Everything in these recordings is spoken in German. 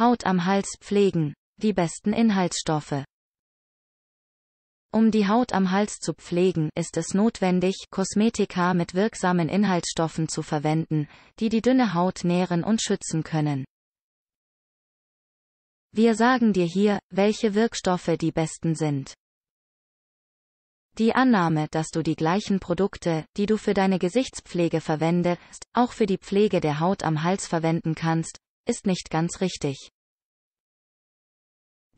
Haut am Hals pflegen. Die besten Inhaltsstoffe. Um die Haut am Hals zu pflegen, ist es notwendig, Kosmetika mit wirksamen Inhaltsstoffen zu verwenden, die die dünne Haut nähren und schützen können. Wir sagen dir hier, welche Wirkstoffe die besten sind. Die Annahme, dass du die gleichen Produkte, die du für deine Gesichtspflege verwendest, auch für die Pflege der Haut am Hals verwenden kannst, ist nicht ganz richtig.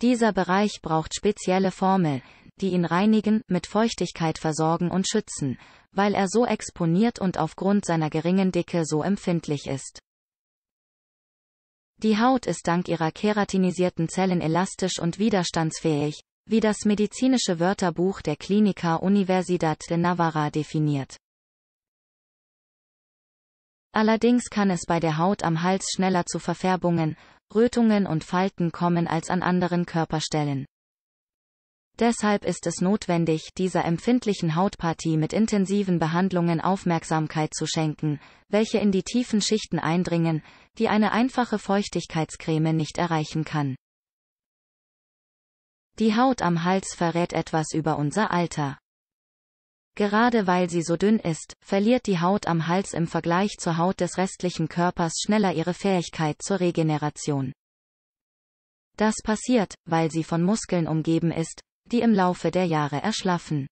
Dieser Bereich braucht spezielle Formel, die ihn reinigen, mit Feuchtigkeit versorgen und schützen, weil er so exponiert und aufgrund seiner geringen Dicke so empfindlich ist. Die Haut ist dank ihrer keratinisierten Zellen elastisch und widerstandsfähig, wie das medizinische Wörterbuch der Klinika Universidad de Navarra definiert. Allerdings kann es bei der Haut am Hals schneller zu Verfärbungen, Rötungen und Falten kommen als an anderen Körperstellen. Deshalb ist es notwendig, dieser empfindlichen Hautpartie mit intensiven Behandlungen Aufmerksamkeit zu schenken, welche in die tiefen Schichten eindringen, die eine einfache Feuchtigkeitscreme nicht erreichen kann. Die Haut am Hals verrät etwas über unser Alter. Gerade weil sie so dünn ist, verliert die Haut am Hals im Vergleich zur Haut des restlichen Körpers schneller ihre Fähigkeit zur Regeneration. Das passiert, weil sie von Muskeln umgeben ist, die im Laufe der Jahre erschlaffen.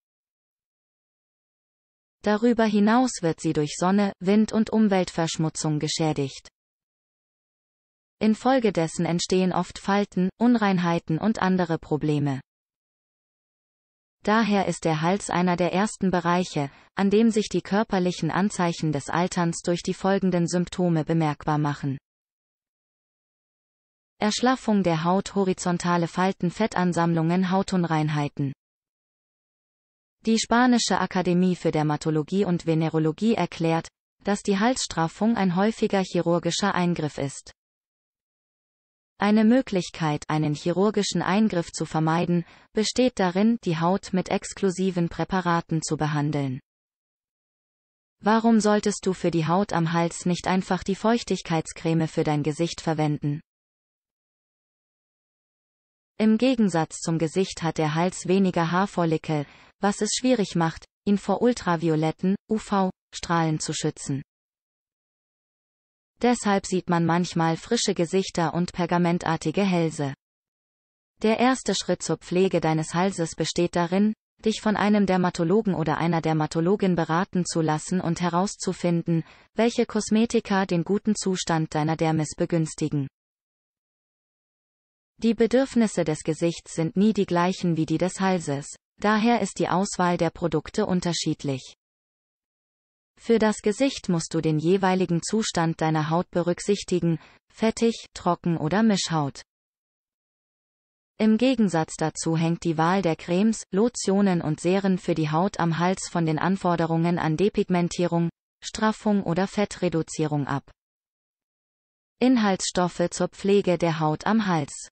Darüber hinaus wird sie durch Sonne, Wind und Umweltverschmutzung geschädigt. Infolgedessen entstehen oft Falten, Unreinheiten und andere Probleme. Daher ist der Hals einer der ersten Bereiche, an dem sich die körperlichen Anzeichen des Alterns durch die folgenden Symptome bemerkbar machen. Erschlaffung der Haut, horizontale Falten, Fettansammlungen, Hautunreinheiten. Die Spanische Akademie für Dermatologie und Venerologie erklärt, dass die Halsstraffung ein häufiger chirurgischer Eingriff ist. Eine Möglichkeit, einen chirurgischen Eingriff zu vermeiden, besteht darin, die Haut mit exklusiven Präparaten zu behandeln. Warum solltest du für die Haut am Hals nicht einfach die Feuchtigkeitscreme für dein Gesicht verwenden? Im Gegensatz zum Gesicht hat der Hals weniger Haarfollikel, was es schwierig macht, ihn vor ultravioletten UV-Strahlen zu schützen. Deshalb sieht man manchmal frische Gesichter und pergamentartige Hälse. Der erste Schritt zur Pflege deines Halses besteht darin, dich von einem Dermatologen oder einer Dermatologin beraten zu lassen und herauszufinden, welche Kosmetika den guten Zustand deiner Dermis begünstigen. Die Bedürfnisse des Gesichts sind nie die gleichen wie die des Halses, daher ist die Auswahl der Produkte unterschiedlich. Für das Gesicht musst du den jeweiligen Zustand deiner Haut berücksichtigen, fettig, trocken oder Mischhaut. Im Gegensatz dazu hängt die Wahl der Cremes, Lotionen und Seren für die Haut am Hals von den Anforderungen an Depigmentierung, Straffung oder Fettreduzierung ab. Inhaltsstoffe zur Pflege der Haut am Hals.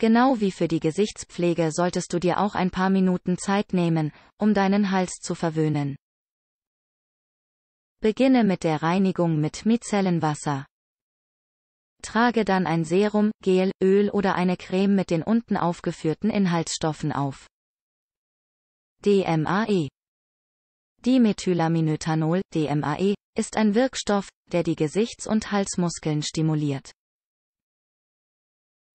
Genau wie für die Gesichtspflege solltest du dir auch ein paar Minuten Zeit nehmen, um deinen Hals zu verwöhnen. Beginne mit der Reinigung mit Micellenwasser. Trage dann ein Serum, Gel, Öl oder eine Creme mit den unten aufgeführten Inhaltsstoffen auf. DMAE Dimethylaminethanol, DMAE, ist ein Wirkstoff, der die Gesichts- und Halsmuskeln stimuliert.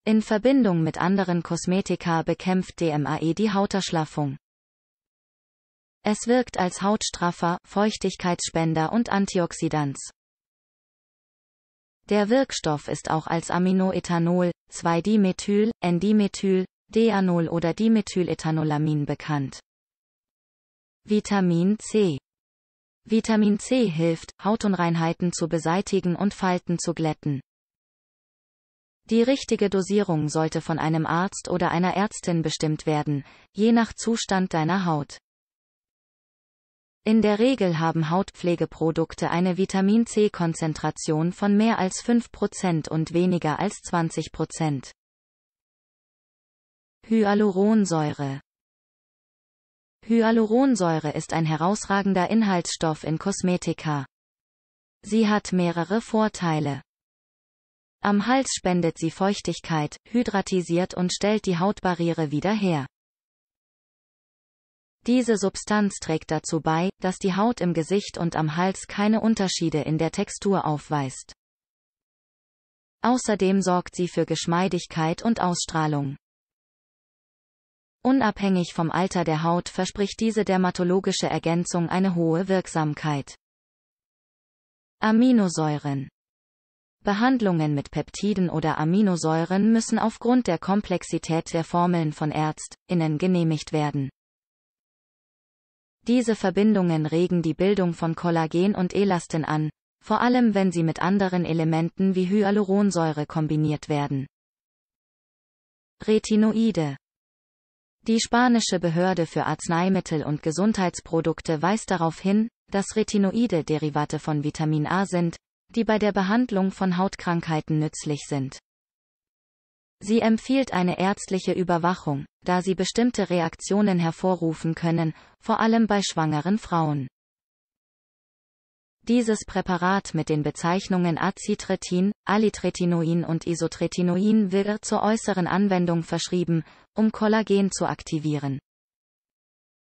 In Verbindung mit anderen Kosmetika bekämpft DMAE die Hauterschlaffung. Es wirkt als Hautstraffer, Feuchtigkeitsspender und Antioxidanz. Der Wirkstoff ist auch als Aminoethanol, 2-Dimethyl, N-Dimethyl, Deanol oder Dimethylethanolamin bekannt. Vitamin C Vitamin C hilft, Hautunreinheiten zu beseitigen und Falten zu glätten. Die richtige Dosierung sollte von einem Arzt oder einer Ärztin bestimmt werden, je nach Zustand deiner Haut. In der Regel haben Hautpflegeprodukte eine Vitamin-C-Konzentration von mehr als 5% und weniger als 20%. Hyaluronsäure Hyaluronsäure ist ein herausragender Inhaltsstoff in Kosmetika. Sie hat mehrere Vorteile. Am Hals spendet sie Feuchtigkeit, hydratisiert und stellt die Hautbarriere wieder her. Diese Substanz trägt dazu bei, dass die Haut im Gesicht und am Hals keine Unterschiede in der Textur aufweist. Außerdem sorgt sie für Geschmeidigkeit und Ausstrahlung. Unabhängig vom Alter der Haut verspricht diese dermatologische Ergänzung eine hohe Wirksamkeit. Aminosäuren Behandlungen mit Peptiden oder Aminosäuren müssen aufgrund der Komplexität der Formeln von ÄrztInnen genehmigt werden. Diese Verbindungen regen die Bildung von Kollagen und Elastin an, vor allem wenn sie mit anderen Elementen wie Hyaluronsäure kombiniert werden. Retinoide Die spanische Behörde für Arzneimittel und Gesundheitsprodukte weist darauf hin, dass Retinoide Derivate von Vitamin A sind, die bei der Behandlung von Hautkrankheiten nützlich sind. Sie empfiehlt eine ärztliche Überwachung, da sie bestimmte Reaktionen hervorrufen können, vor allem bei schwangeren Frauen. Dieses Präparat mit den Bezeichnungen Acitretin, Alitretinoin und Isotretinoin wird zur äußeren Anwendung verschrieben, um Kollagen zu aktivieren.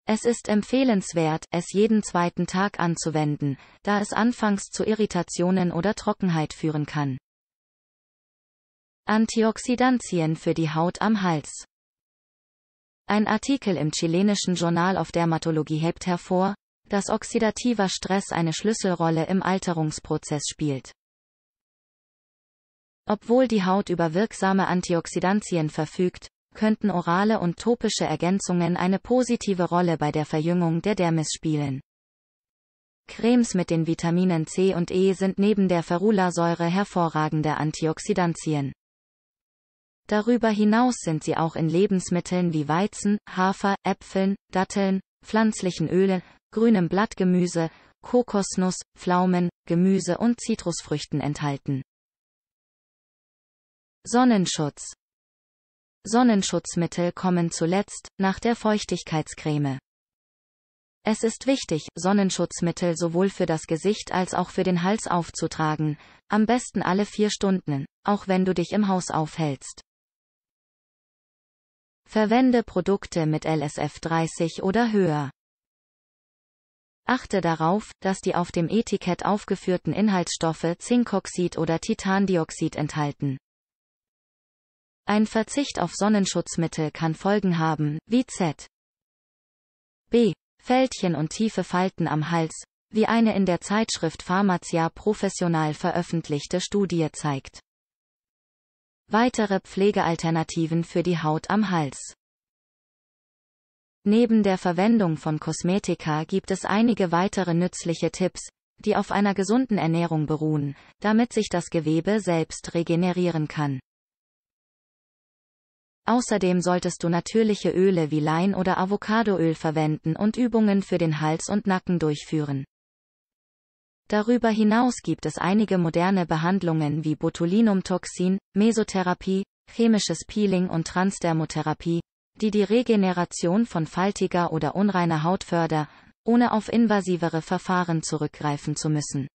Es ist empfehlenswert, es jeden zweiten Tag anzuwenden, da es anfangs zu Irritationen oder Trockenheit führen kann. Antioxidantien für die Haut am Hals. Ein Artikel im chilenischen Journal of Dermatologie hebt hervor, dass oxidativer Stress eine Schlüsselrolle im Alterungsprozess spielt. Obwohl die Haut über wirksame Antioxidantien verfügt, könnten orale und topische Ergänzungen eine positive Rolle bei der Verjüngung der Dermis spielen. Cremes mit den Vitaminen C und E sind neben der Ferulasäure hervorragende Antioxidantien. Darüber hinaus sind sie auch in Lebensmitteln wie Weizen, Hafer, Äpfeln, Datteln, pflanzlichen Öle, grünem Blattgemüse, Kokosnuss, Pflaumen, Gemüse und Zitrusfrüchten enthalten. Sonnenschutz Sonnenschutzmittel kommen zuletzt, nach der Feuchtigkeitscreme. Es ist wichtig, Sonnenschutzmittel sowohl für das Gesicht als auch für den Hals aufzutragen, am besten alle vier Stunden, auch wenn du dich im Haus aufhältst. Verwende Produkte mit LSF 30 oder höher. Achte darauf, dass die auf dem Etikett aufgeführten Inhaltsstoffe Zinkoxid oder Titandioxid enthalten. Ein Verzicht auf Sonnenschutzmittel kann Folgen haben, wie Z. B. Fältchen und tiefe Falten am Hals, wie eine in der Zeitschrift Pharmacia Professional veröffentlichte Studie zeigt. Weitere Pflegealternativen für die Haut am Hals. Neben der Verwendung von Kosmetika gibt es einige weitere nützliche Tipps, die auf einer gesunden Ernährung beruhen, damit sich das Gewebe selbst regenerieren kann. Außerdem solltest du natürliche Öle wie Lein- oder Avocadoöl verwenden und Übungen für den Hals und Nacken durchführen. Darüber hinaus gibt es einige moderne Behandlungen wie Botulinumtoxin, Mesotherapie, chemisches Peeling und Transdermotherapie, die die Regeneration von faltiger oder unreiner Haut fördern, ohne auf invasivere Verfahren zurückgreifen zu müssen.